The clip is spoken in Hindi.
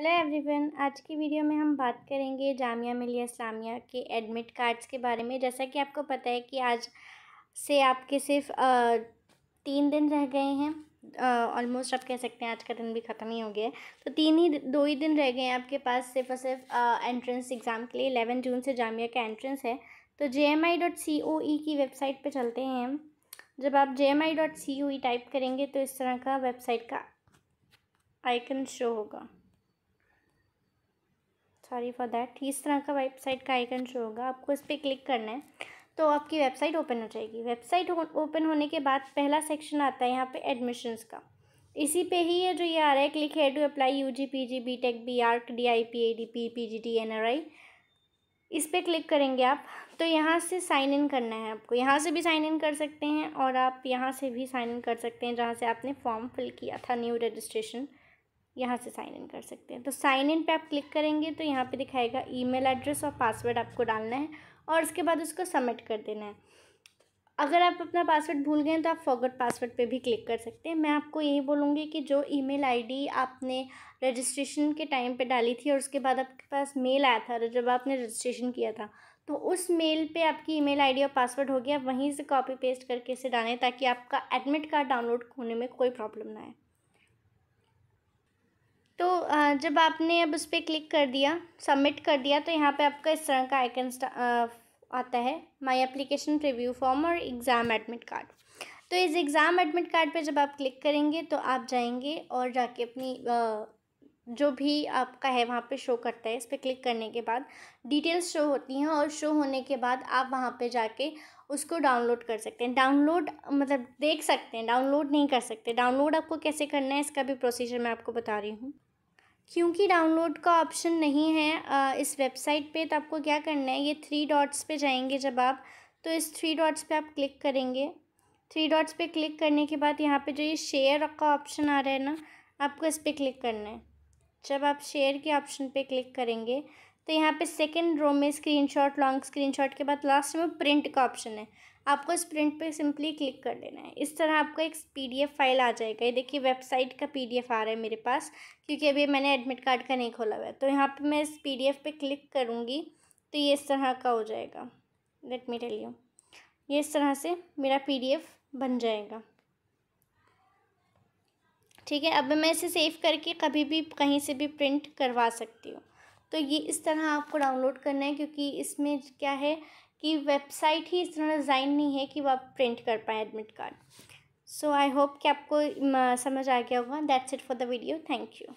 हेलो एवरीवन आज की वीडियो में हम बात करेंगे जामिया मिलिया इस्लामिया के एडमिट कार्ड्स के बारे में जैसा कि आपको पता है कि आज से आपके सिर्फ तीन दिन रह गए हैं ऑलमोस्ट आप कह सकते हैं आज का दिन भी ख़त्म ही हो गया है तो तीन ही दो ही दिन रह गए हैं आपके पास सिर्फ और सिर्फ एंट्रेंस एग्ज़ाम के लिए एलेवन जून से जामिया का एंट्रेंस है तो जे M I dot C O ई की वेबसाइट पर चलते हैं जब आप J M I dot C O E type करेंगे तो इस तरह का वेबसाइट का आइकन शो होगा सॉरी फॉर दैट इस तरह का वेबसाइट का आइकन शो होगा आपको इस पर क्लिक करना है तो आपकी वेबसाइट ओपन हो जाएगी वेबसाइट ओपन होने के बाद पहला सेक्शन आता है यहाँ पे एडमिशन्स का इसी पे ही ये जो ये आ रहा है क्लिक है to apply U G P G B tech B R D I P A D P P G T N R I इस पर क्लिक करेंगे आप तो यहाँ से साइन इन करना है आपको यहाँ से भी साइन इन कर सकते हैं और आप यहाँ से भी साइन इन कर सकते हैं जहाँ से आपने फॉर्म फिल किया था न्यू रजिस्ट्रेशन यहाँ से साइन इन कर सकते हैं तो साइन इन पे आप क्लिक करेंगे तो यहाँ पे दिखाएगा ईमेल एड्रेस और पासवर्ड आपको डालना है और उसके बाद उसको सबमिट कर देना है अगर आप अपना पासवर्ड भूल गए तो आप फॉरगेट पासवर्ड पे भी क्लिक कर सकते हैं मैं आपको यही बोलूँगी कि जो ईमेल आईडी आपने रजिस्ट्रेशन के टाइम पे डाली थी और उसके बाद आपके पास मेल आया था जब आपने रजिस्ट्रेशन किया था तो उस मेल पे आपकी ईमेल आईडी और पासवर्ड हो गया वहीं से कॉपी पेस्ट करके इसे डालें ताकि आपका एडमिट कार्ड डाउनलोड होने में कोई प्रॉब्लम ना आए तो जब आपने अब उस पर क्लिक कर दिया सबमिट कर दिया तो यहाँ पे आपका इस तरह का आइकन आता है माय एप्लीकेशन प्रीव्यू फॉर्म और एग्ज़ाम एडमिट कार्ड तो इस एग्ज़ाम एडमिट कार्ड पे जब आप क्लिक करेंगे तो आप जाएंगे और जाके अपनी जो भी आपका है वहाँ पे शो करता है इस पर क्लिक करने के बाद डिटेल्स शो होती हैं और शो होने के बाद आप वहाँ पे जाके उसको डाउनलोड कर सकते हैं डाउनलोड मतलब देख सकते हैं डाउनलोड नहीं कर सकते डाउनलोड आपको कैसे करना है इसका भी प्रोसीजर मैं आपको बता रही हूँ क्योंकि डाउनलोड का ऑप्शन नहीं है इस वेबसाइट पे तो आपको क्या करना है ये थ्री डॉट्स पे जाएंगे जब आप तो इस थ्री डॉट्स पे आप क्लिक करेंगे थ्री डॉट्स पे क्लिक करने के बाद यहाँ पे जो ये शेयर का ऑप्शन आ रहा है ना आपको इस पर क्लिक करना है जब आप शेयर के ऑप्शन पे क्लिक करेंगे तो यहाँ पे सेकेंड रो में स्क्रीनशॉट लॉन्ग स्क्रीनशॉट के बाद लास्ट में प्रिंट का ऑप्शन है आपको इस प्रिंट पे सिंपली क्लिक कर देना है इस तरह आपको एक पीडीएफ फाइल आ जाएगा ये देखिए वेबसाइट का पीडीएफ आ रहा है मेरे पास क्योंकि अभी मैंने एडमिट कार्ड का नहीं खोला हुआ है तो यहाँ पर मैं इस पी पे क्लिक करूँगी तो ये इस तरह का हो जाएगा लेट मी टेल यू ये इस तरह से मेरा पी बन जाएगा ठीक है अब मैं इसे सेव करके कभी भी कहीं से भी प्रिंट करवा सकती हूँ तो ये इस तरह आपको डाउनलोड करना है क्योंकि इसमें क्या है कि वेबसाइट ही इस तरह डिज़ाइन नहीं है कि वो आप प्रिंट कर पाएँ admit card so I hope कि आपको समझ आ गया होगा that's it for the video thank you